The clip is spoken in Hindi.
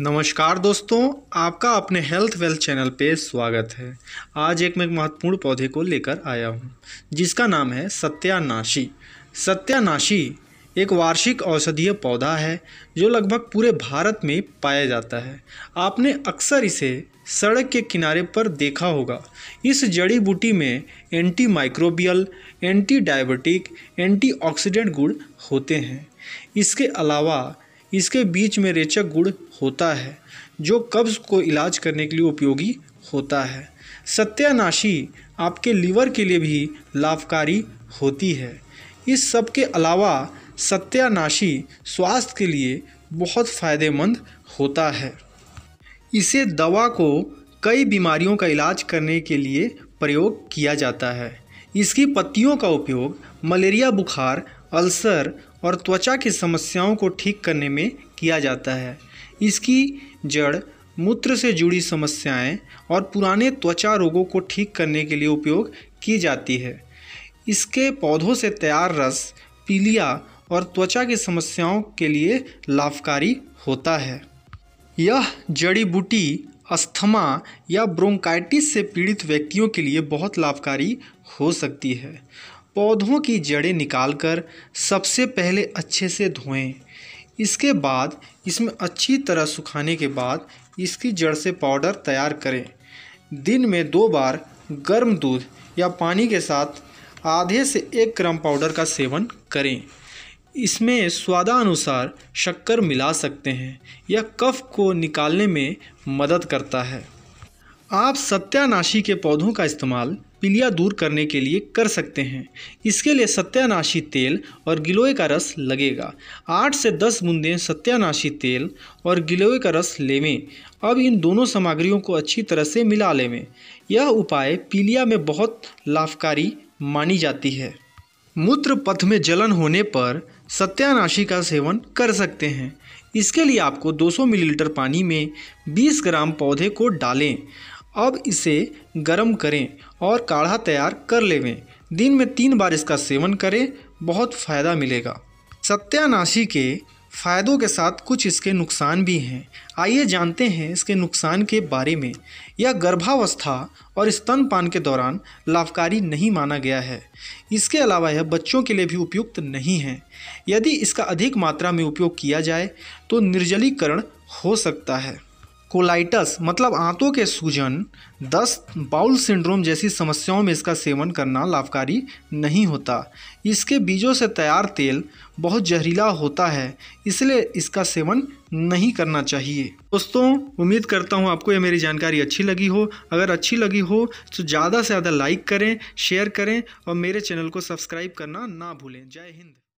नमस्कार दोस्तों आपका अपने हेल्थ वेल्थ चैनल पे स्वागत है आज एक मैं महत्वपूर्ण पौधे को लेकर आया हूँ जिसका नाम है सत्यानाशी सत्यानाशी एक वार्षिक औषधीय पौधा है जो लगभग पूरे भारत में पाया जाता है आपने अक्सर इसे सड़क के किनारे पर देखा होगा इस जड़ी बूटी में anti microbial anti diabetic anti गुण होते हैं इसके अलावा इसके बीच में रेचक गुड़ होता है जो कब्ज़ को इलाज करने के लिए उपयोगी होता है सत्यानाशी आपके लीवर के लिए भी लाभकारी होती है इस सब के अलावा सत्यानाशी स्वास्थ्य के लिए बहुत फ़ायदेमंद होता है इसे दवा को कई बीमारियों का इलाज करने के लिए प्रयोग किया जाता है इसकी पत्तियों का उपयोग मलेरिया बुखार अल्सर और त्वचा की समस्याओं को ठीक करने में किया जाता है इसकी जड़ मूत्र से जुड़ी समस्याएं और पुराने त्वचा रोगों को ठीक करने के लिए उपयोग की जाती है इसके पौधों से तैयार रस पीलिया और त्वचा की समस्याओं के लिए लाभकारी होता है यह जड़ी बूटी अस्थमा या ब्रोंकाइटिस से पीड़ित व्यक्तियों के लिए बहुत लाभकारी हो सकती है पौधों की जड़ें निकालकर सबसे पहले अच्छे से धोएं इसके बाद इसमें अच्छी तरह सुखाने के बाद इसकी जड़ से पाउडर तैयार करें दिन में दो बार गर्म दूध या पानी के साथ आधे से एक ग्राम पाउडर का सेवन करें इसमें स्वादानुसार शक्कर मिला सकते हैं यह कफ को निकालने में मदद करता है आप सत्यानाशी के पौधों का इस्तेमाल पीलिया दूर करने के लिए कर सकते हैं इसके लिए सत्यानाशी तेल और गिलोय का रस लगेगा आठ से दस बूंदें सत्यानाशी तेल और गिलोय का रस लेवें अब इन दोनों सामग्रियों को अच्छी तरह से मिला लेवें यह उपाय पीलिया में बहुत लाभकारी मानी जाती है मूत्र पथ में जलन होने पर सत्यानाशी का सेवन कर सकते हैं इसके लिए आपको 200 मिलीलीटर पानी में 20 ग्राम पौधे को डालें अब इसे गर्म करें और काढ़ा तैयार कर लेवें दिन में तीन बार इसका सेवन करें बहुत फ़ायदा मिलेगा सत्यानाशी के फ़ायदों के साथ कुछ इसके नुकसान भी हैं आइए जानते हैं इसके नुकसान के बारे में यह गर्भावस्था और स्तनपान के दौरान लाभकारी नहीं माना गया है इसके अलावा यह बच्चों के लिए भी उपयुक्त नहीं है यदि इसका अधिक मात्रा में उपयोग किया जाए तो निर्जलीकरण हो सकता है कोलाइटस मतलब आंतों के सूजन दस्त बाउल सिंड्रोम जैसी समस्याओं में इसका सेवन करना लाभकारी नहीं होता इसके बीजों से तैयार तेल बहुत जहरीला होता है इसलिए इसका सेवन नहीं करना चाहिए दोस्तों उम्मीद करता हूँ आपको ये मेरी जानकारी अच्छी लगी हो अगर अच्छी लगी हो तो ज़्यादा से ज़्यादा लाइक करें शेयर करें और मेरे चैनल को सब्सक्राइब करना ना भूलें जय हिंद